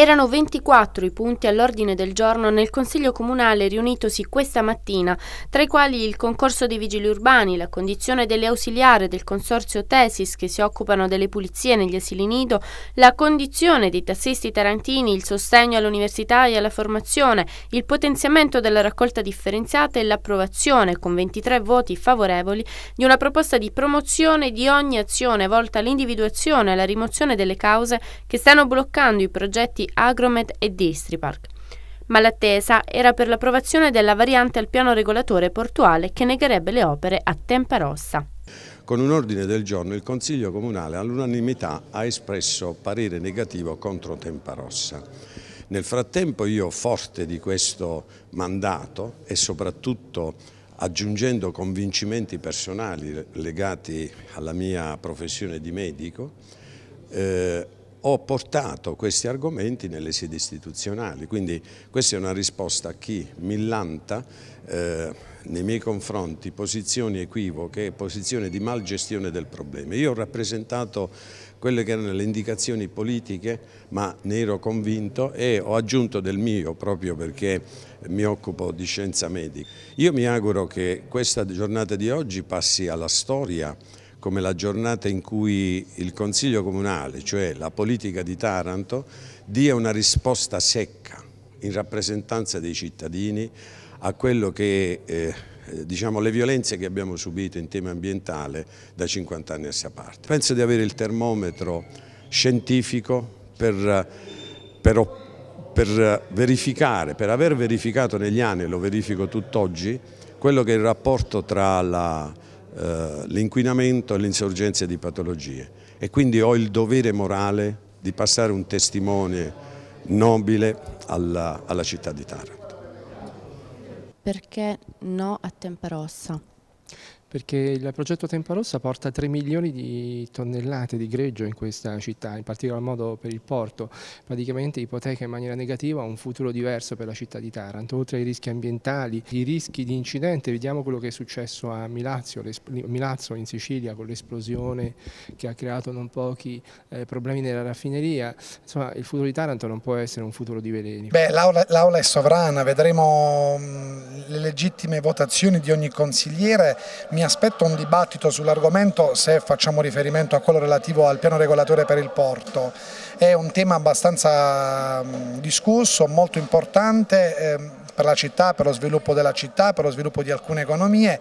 Erano 24 i punti all'ordine del giorno nel Consiglio Comunale riunitosi questa mattina, tra i quali il concorso dei vigili urbani, la condizione delle ausiliare del consorzio Tesis che si occupano delle pulizie negli asili nido, la condizione dei tassisti tarantini, il sostegno all'università e alla formazione, il potenziamento della raccolta differenziata e l'approvazione, con 23 voti favorevoli, di una proposta di promozione di ogni azione volta all'individuazione e alla rimozione delle cause che stanno bloccando i progetti di Agromed e Distripark. Ma l'attesa era per l'approvazione della variante al piano regolatore portuale che negherebbe le opere a tempa rossa. Con un ordine del giorno il Consiglio Comunale all'unanimità ha espresso parere negativo contro Tempa Rossa. Nel frattempo io, forte di questo mandato e soprattutto aggiungendo convincimenti personali legati alla mia professione di medico, eh, ho portato questi argomenti nelle sedi istituzionali, quindi questa è una risposta a chi millanta eh, nei miei confronti posizioni equivoche, posizioni di malgestione del problema. Io ho rappresentato quelle che erano le indicazioni politiche, ma ne ero convinto e ho aggiunto del mio proprio perché mi occupo di scienza medica. Io mi auguro che questa giornata di oggi passi alla storia come la giornata in cui il Consiglio Comunale, cioè la politica di Taranto, dia una risposta secca in rappresentanza dei cittadini a quello che, eh, diciamo, le violenze che abbiamo subito in tema ambientale da 50 anni a questa parte. Penso di avere il termometro scientifico per, per, per verificare, per aver verificato negli anni, e lo verifico tutt'oggi, quello che è il rapporto tra la eh, l'inquinamento e l'insorgenza di patologie e quindi ho il dovere morale di passare un testimone nobile alla, alla città di Taranto. Perché no a Tempa Rossa? Perché il progetto Tempa Rossa porta 3 milioni di tonnellate di greggio in questa città, in particolar modo per il porto. Praticamente ipoteca in maniera negativa un futuro diverso per la città di Taranto, oltre ai rischi ambientali, i rischi di incidente. Vediamo quello che è successo a Milazzo, Milazzo in Sicilia con l'esplosione che ha creato non pochi eh, problemi nella raffineria. Insomma, il futuro di Taranto non può essere un futuro di veleni. Beh, l'aula è sovrana, vedremo mm, legittime votazioni di ogni consigliere. Mi aspetto un dibattito sull'argomento se facciamo riferimento a quello relativo al piano regolatore per il porto. È un tema abbastanza mm, discusso, molto importante ehm, per la città, per lo sviluppo della città, per lo sviluppo di alcune economie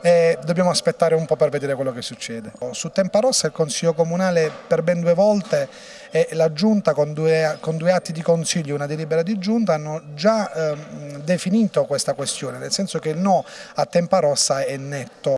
e dobbiamo aspettare un po' per vedere quello che succede. Su Tempa Rossa il Consiglio Comunale per ben due volte e la Giunta con due, con due atti di Consiglio e una delibera di Giunta hanno già... Eh, definito questa questione, nel senso che il no a Tempa Rossa è netto.